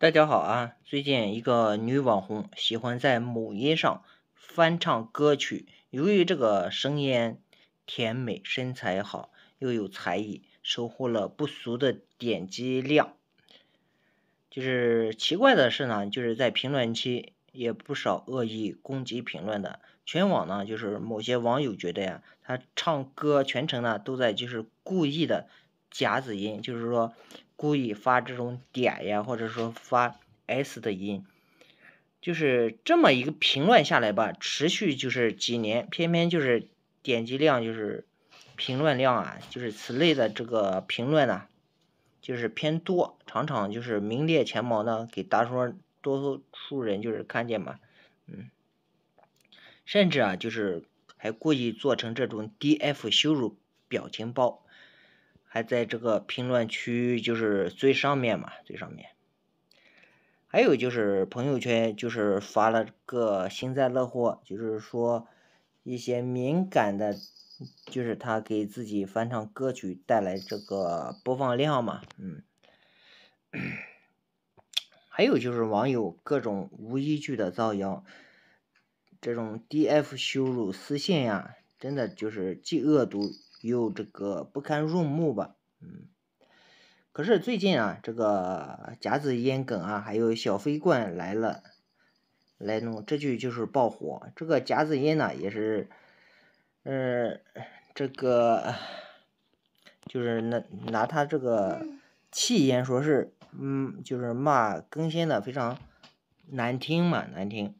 大家好啊！最近一个女网红喜欢在某音上翻唱歌曲，由于这个声音甜美，身材好，又有才艺，收获了不俗的点击量。就是奇怪的是呢，就是在评论区也不少恶意攻击评论的。全网呢，就是某些网友觉得呀，她唱歌全程呢都在就是故意的夹子音，就是说。故意发这种点呀，或者说发 s 的音，就是这么一个评论下来吧，持续就是几年，偏偏就是点击量就是评论量啊，就是此类的这个评论呢，就是偏多，常常就是名列前茅呢，给大说多数人就是看见嘛，嗯，甚至啊就是还故意做成这种 df 羞辱表情包。还在这个评论区，就是最上面嘛，最上面。还有就是朋友圈，就是发了个幸灾乐祸，就是说一些敏感的，就是他给自己翻唱歌曲带来这个播放量嘛，嗯。还有就是网友各种无依据的造谣，这种 DF 羞辱私信呀，真的就是既恶毒。又这个不堪入目吧，嗯，可是最近啊，这个夹子烟梗啊，还有小飞棍来了，来弄这句就是爆火，这个夹子烟呢也是，嗯，这个就是拿拿他这个气烟说是，嗯，就是骂更新的非常难听嘛，难听，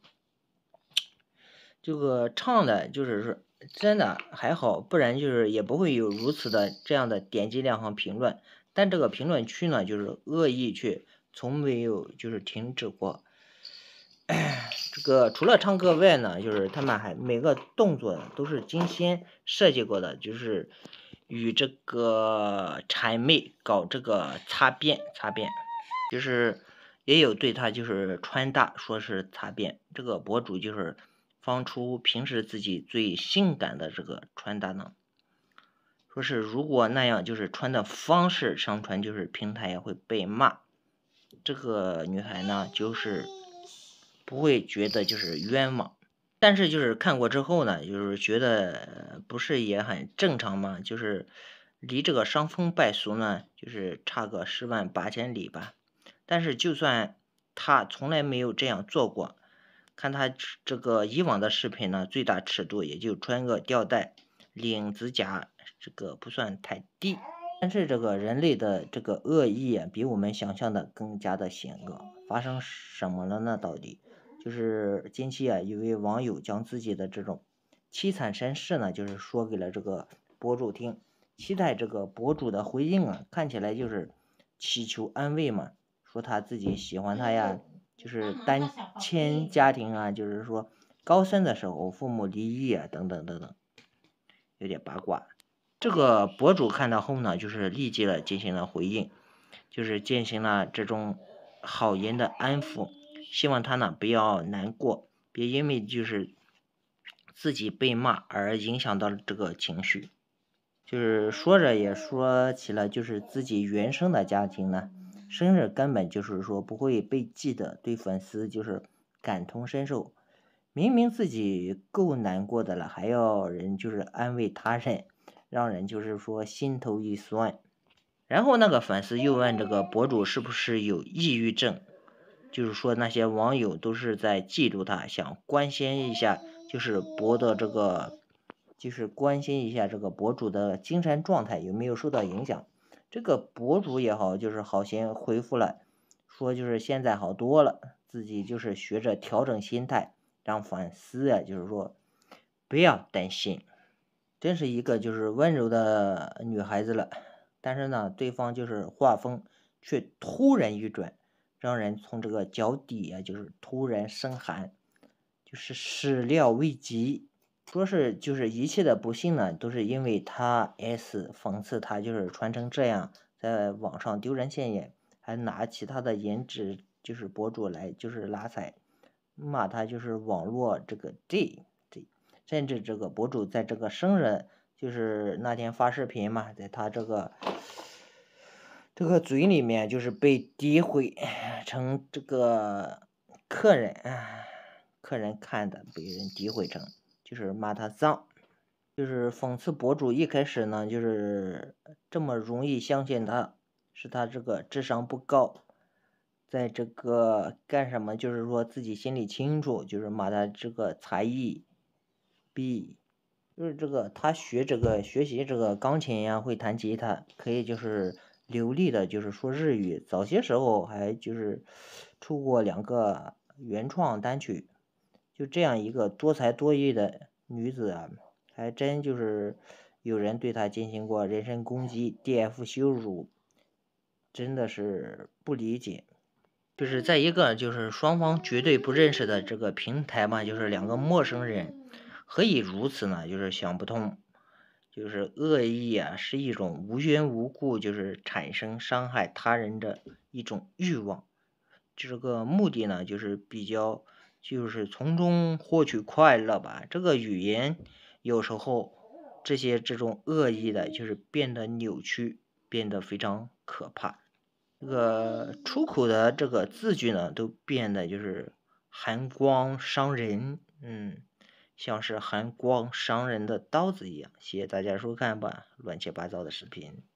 这个唱的就是说。真的还好，不然就是也不会有如此的这样的点击量和评论。但这个评论区呢，就是恶意去，从没有就是停止过。这个除了唱歌外呢，就是他们还每个动作都是精心设计过的，就是与这个谄媚搞这个擦边擦边，就是也有对他就是穿搭说是擦边，这个博主就是。放出平时自己最性感的这个穿搭呢，说是如果那样就是穿的方式上传，就是平台也会被骂。这个女孩呢，就是不会觉得就是冤枉，但是就是看过之后呢，就是觉得不是也很正常吗？就是离这个伤风败俗呢，就是差个十万八千里吧。但是就算她从来没有这样做过。看他这个以往的视频呢，最大尺度也就穿个吊带、领子夹，这个不算太低。但是这个人类的这个恶意啊，比我们想象的更加的险恶。发生什么了呢？到底？就是近期啊，一位网友将自己的这种凄惨身世呢，就是说给了这个博主听，期待这个博主的回应啊。看起来就是祈求安慰嘛，说他自己喜欢他呀。就是单亲家庭啊，就是说高三的时候父母离异啊，等等等等，有点八卦。这个博主看到后呢，就是立即了进行了回应，就是进行了这种好言的安抚，希望他呢不要难过，别因为就是自己被骂而影响到了这个情绪。就是说着也说起了就是自己原生的家庭呢。生日根本就是说不会被记得，对粉丝就是感同身受。明明自己够难过的了，还要人就是安慰他人，让人就是说心头一酸。然后那个粉丝又问这个博主是不是有抑郁症，就是说那些网友都是在嫉妒他，想关心一下，就是博的这个，就是关心一下这个博主的精神状态有没有受到影响。这个博主也好，就是好心回复了，说就是现在好多了，自己就是学着调整心态，让粉丝啊，就是说不要担心，真是一个就是温柔的女孩子了。但是呢，对方就是画风却突然一转，让人从这个脚底啊，就是突然生寒，就是始料未及。说是就是一切的不幸呢，都是因为他 s 讽刺他就是穿成这样，在网上丢人现眼，还拿其他的颜值就是博主来就是拉踩，骂他就是网络这个 j j，甚至这个博主在这个生人就是那天发视频嘛，在他这个这个嘴里面就是被诋毁成这个客人，客人看的被人诋毁成。就是骂他脏，就是讽刺博主一开始呢，就是这么容易相信他，是他这个智商不高，在这个干什么？就是说自己心里清楚，就是骂他这个才艺，比，就是这个他学这个学习这个钢琴呀，会弹吉他，可以就是流利的，就是说日语。早些时候还就是出过两个原创单曲。就这样一个多才多艺的女子啊，还真就是有人对她进行过人身攻击、D F 羞辱，真的是不理解。就是在一个就是双方绝对不认识的这个平台嘛，就是两个陌生人，何以如此呢？就是想不通。就是恶意啊，是一种无缘无故就是产生伤害他人的一种欲望，这个目的呢，就是比较。就是从中获取快乐吧。这个语言有时候这些这种恶意的，就是变得扭曲，变得非常可怕。这个出口的这个字句呢，都变得就是寒光伤人，嗯，像是寒光伤人的刀子一样。谢谢大家收看吧，乱七八糟的视频。